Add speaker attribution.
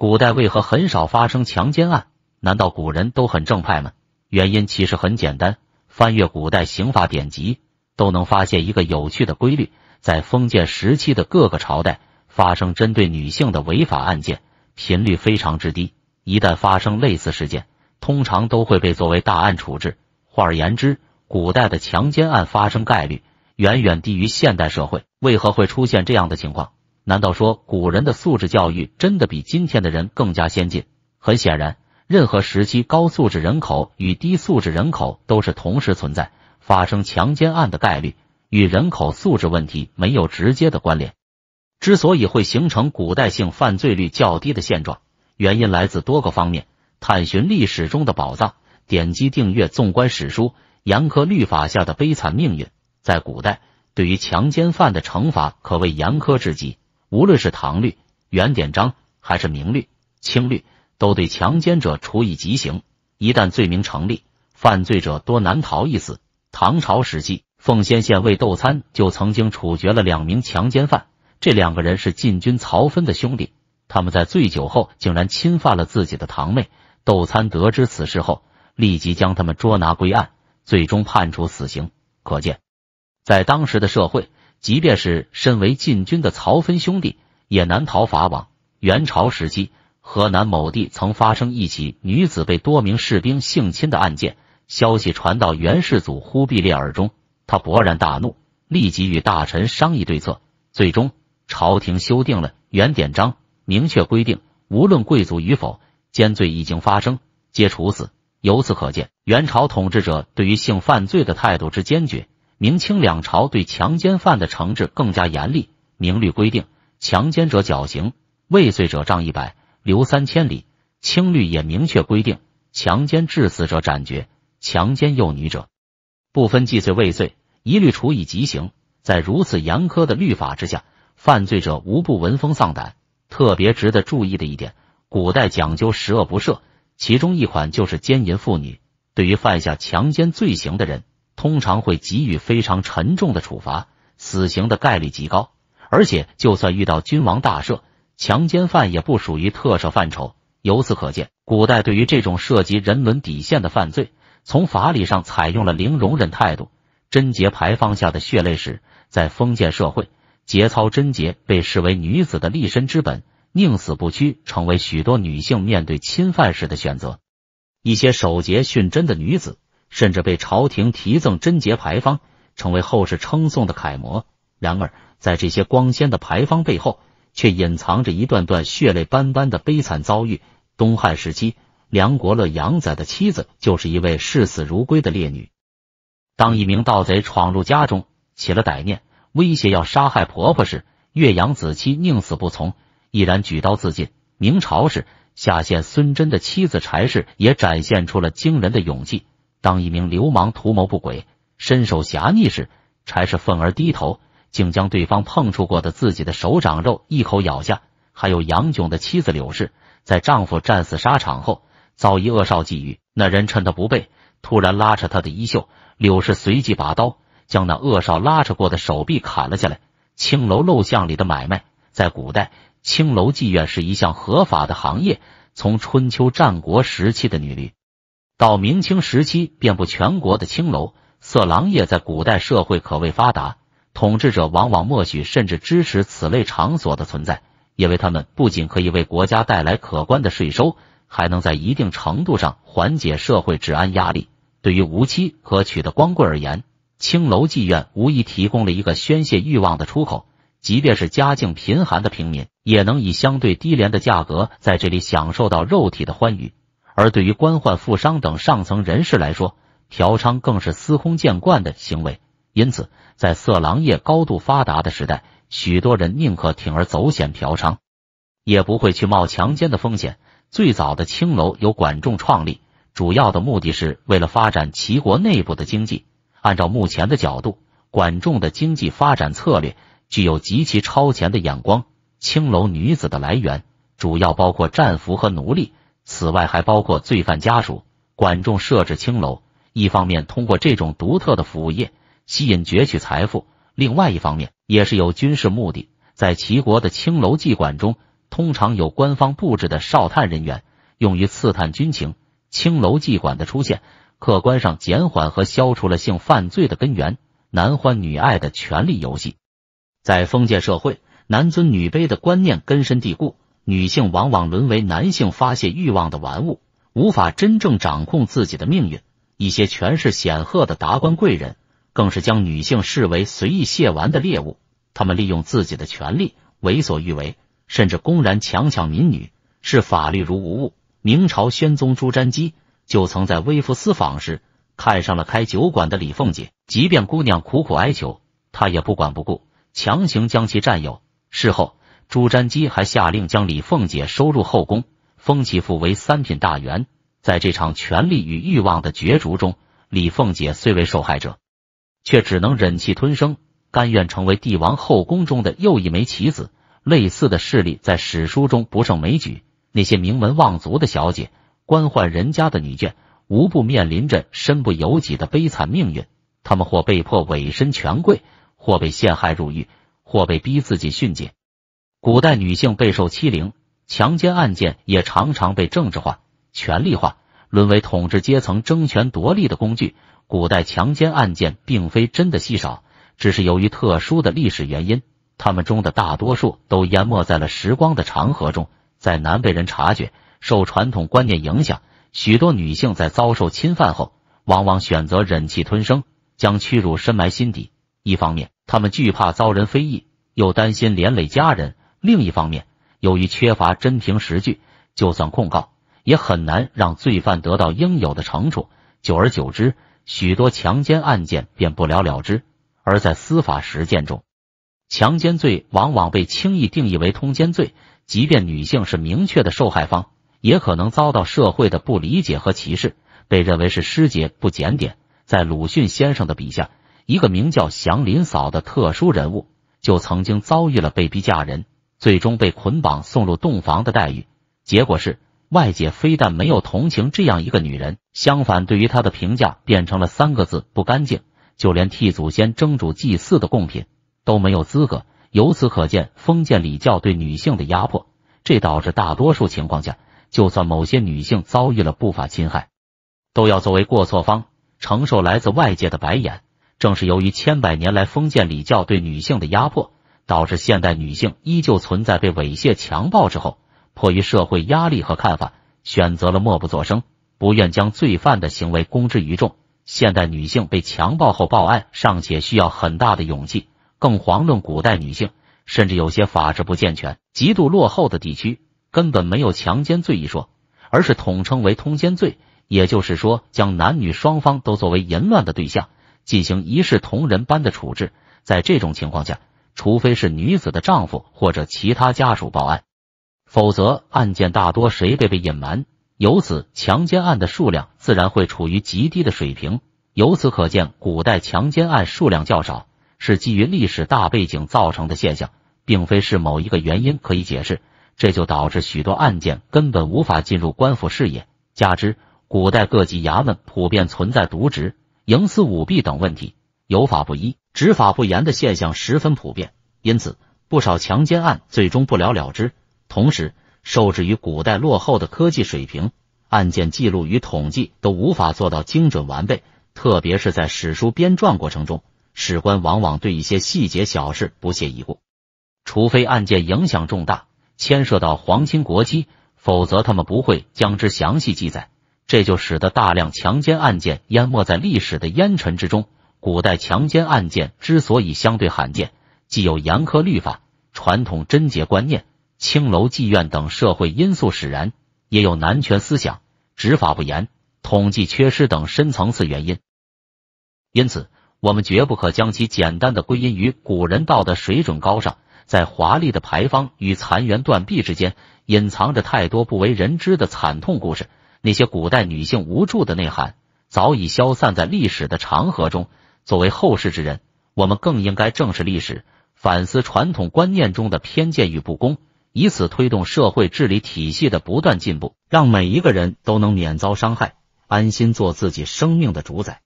Speaker 1: 古代为何很少发生强奸案？难道古人都很正派吗？原因其实很简单，翻阅古代刑法典籍都能发现一个有趣的规律：在封建时期的各个朝代，发生针对女性的违法案件频率非常之低。一旦发生类似事件，通常都会被作为大案处置。换而言之，古代的强奸案发生概率远远低于现代社会。为何会出现这样的情况？难道说古人的素质教育真的比今天的人更加先进？很显然，任何时期高素质人口与低素质人口都是同时存在。发生强奸案的概率与人口素质问题没有直接的关联。之所以会形成古代性犯罪率较低的现状，原因来自多个方面。探寻历史中的宝藏，点击订阅，纵观史书。严苛律法下的悲惨命运，在古代，对于强奸犯的惩罚可谓严苛至极。无论是唐律、原典章，还是明律、清律，都对强奸者处以极刑。一旦罪名成立，犯罪者多难逃一死。唐朝时期，奉先县尉窦参就曾经处决了两名强奸犯。这两个人是禁军曹芬的兄弟，他们在醉酒后竟然侵犯了自己的堂妹。窦参得知此事后，立即将他们捉拿归案，最终判处死刑。可见，在当时的社会。即便是身为禁军的曹芬兄弟，也难逃法网。元朝时期，河南某地曾发生一起女子被多名士兵性侵的案件，消息传到元世祖忽必烈耳中，他勃然大怒，立即与大臣商议对策。最终，朝廷修订了《元典章》，明确规定，无论贵族与否，奸罪一经发生，皆处死。由此可见，元朝统治者对于性犯罪的态度之坚决。明清两朝对强奸犯的惩治更加严厉，明律规定强奸者绞刑，未遂者杖一百，流三千里。清律也明确规定，强奸致死者斩决，强奸幼女者不分既遂未遂，一律处以极刑。在如此严苛的律法之下，犯罪者无不闻风丧胆。特别值得注意的一点，古代讲究十恶不赦，其中一款就是奸淫妇女。对于犯下强奸罪行的人。通常会给予非常沉重的处罚，死刑的概率极高。而且，就算遇到君王大赦，强奸犯也不属于特赦范畴。由此可见，古代对于这种涉及人伦底线的犯罪，从法理上采用了零容忍态度。贞洁牌坊下的血泪史，在封建社会，节操贞洁被视为女子的立身之本，宁死不屈成为许多女性面对侵犯时的选择。一些守节殉贞的女子。甚至被朝廷提赠贞节牌坊，成为后世称颂的楷模。然而，在这些光鲜的牌坊背后，却隐藏着一段段血泪斑斑的悲惨遭遇。东汉时期，梁国乐养仔的妻子就是一位视死如归的烈女。当一名盗贼闯入家中，起了歹念，威胁要杀害婆婆时，岳阳子期宁死不从，毅然举刀自尽。明朝时，下县孙贞的妻子柴氏也展现出了惊人的勇气。当一名流氓图谋不轨、身手侠逆时，柴氏愤而低头，竟将对方碰触过的自己的手掌肉一口咬下。还有杨炯的妻子柳氏，在丈夫战死沙场后，遭一恶少觊觎。那人趁他不备，突然拉扯他的衣袖，柳氏随即拔刀，将那恶少拉扯过的手臂砍了下来。青楼陋巷里的买卖，在古代，青楼妓院是一项合法的行业。从春秋战国时期的女闾。到明清时期，遍布全国的青楼色狼业在古代社会可谓发达。统治者往往默许甚至支持此类场所的存在，因为他们不仅可以为国家带来可观的税收，还能在一定程度上缓解社会治安压力。对于无妻可娶的光棍而言，青楼妓院无疑提供了一个宣泄欲望的出口。即便是家境贫寒的平民，也能以相对低廉的价格在这里享受到肉体的欢愉。而对于官宦、富商等上层人士来说，嫖娼更是司空见惯的行为。因此，在色狼业高度发达的时代，许多人宁可铤而走险嫖娼，也不会去冒强奸的风险。最早的青楼由管仲创立，主要的目的是为了发展齐国内部的经济。按照目前的角度，管仲的经济发展策略具有极其超前的眼光。青楼女子的来源主要包括战俘和奴隶。此外，还包括罪犯家属。管仲设置青楼，一方面通过这种独特的服务业吸引攫取财富，另外一方面也是有军事目的。在齐国的青楼妓馆中，通常有官方布置的哨探人员，用于刺探军情。青楼妓馆的出现，客观上减缓和消除了性犯罪的根源——男欢女爱的权力游戏。在封建社会，男尊女卑的观念根深蒂固。女性往往沦为男性发泄欲望的玩物，无法真正掌控自己的命运。一些权势显赫的达官贵人更是将女性视为随意亵玩的猎物，他们利用自己的权力为所欲为，甚至公然强抢民女，视法律如无物。明朝宣宗朱瞻基就曾在微服私访时看上了开酒馆的李凤姐，即便姑娘苦苦哀求，他也不管不顾，强行将其占有。事后。朱瞻基还下令将李凤姐收入后宫，封其父为三品大员。在这场权力与欲望的角逐中，李凤姐虽为受害者，却只能忍气吞声，甘愿成为帝王后宫中的又一枚棋子。类似的势力在史书中不胜枚举。那些名门望族的小姐、官宦人家的女眷，无不面临着身不由己的悲惨命运。他们或被迫委身权贵，或被陷害入狱，或被逼自己殉节。古代女性备受欺凌，强奸案件也常常被政治化、权力化，沦为统治阶层争权夺利的工具。古代强奸案件并非真的稀少，只是由于特殊的历史原因，他们中的大多数都淹没在了时光的长河中，在难被人察觉。受传统观念影响，许多女性在遭受侵犯后，往往选择忍气吞声，将屈辱深埋心底。一方面，她们惧怕遭人非议，又担心连累家人。另一方面，由于缺乏真凭实据，就算控告，也很难让罪犯得到应有的惩处。久而久之，许多强奸案件便不了了之。而在司法实践中，强奸罪往往被轻易定义为通奸罪，即便女性是明确的受害方，也可能遭到社会的不理解和歧视，被认为是师节不检点。在鲁迅先生的笔下，一个名叫祥林嫂的特殊人物，就曾经遭遇了被逼嫁人。最终被捆绑送入洞房的待遇，结果是外界非但没有同情这样一个女人，相反，对于她的评价变成了三个字：不干净。就连替祖先蒸煮祭祀的贡品都没有资格。由此可见，封建礼教对女性的压迫，这导致大多数情况下，就算某些女性遭遇了不法侵害，都要作为过错方承受来自外界的白眼。正是由于千百年来封建礼教对女性的压迫。导致现代女性依旧存在被猥亵、强暴之后，迫于社会压力和看法，选择了默不作声，不愿将罪犯的行为公之于众。现代女性被强暴后报案尚且需要很大的勇气，更遑论古代女性。甚至有些法制不健全、极度落后的地区，根本没有强奸罪一说，而是统称为通奸罪，也就是说，将男女双方都作为淫乱的对象进行一视同仁般的处置。在这种情况下，除非是女子的丈夫或者其他家属报案，否则案件大多谁被被隐瞒，由此强奸案的数量自然会处于极低的水平。由此可见，古代强奸案数量较少是基于历史大背景造成的现象，并非是某一个原因可以解释。这就导致许多案件根本无法进入官府视野，加之古代各级衙门普遍存在渎职、营私舞弊等问题，有法不依。执法不严的现象十分普遍，因此不少强奸案最终不了了之。同时，受制于古代落后的科技水平，案件记录与统计都无法做到精准完备。特别是在史书编撰过程中，史官往往对一些细节小事不屑一顾，除非案件影响重大，牵涉到皇亲国戚，否则他们不会将之详细记载。这就使得大量强奸案件淹没在历史的烟尘之中。古代强奸案件之所以相对罕见，既有严苛律法、传统贞洁观念、青楼妓院等社会因素使然，也有男权思想、执法不严、统计缺失等深层次原因。因此，我们绝不可将其简单的归因于古人道德水准高尚。在华丽的牌坊与残垣断壁之间，隐藏着太多不为人知的惨痛故事。那些古代女性无助的呐喊，早已消散在历史的长河中。作为后世之人，我们更应该正视历史，反思传统观念中的偏见与不公，以此推动社会治理体系的不断进步，让每一个人都能免遭伤害，安心做自己生命的主宰。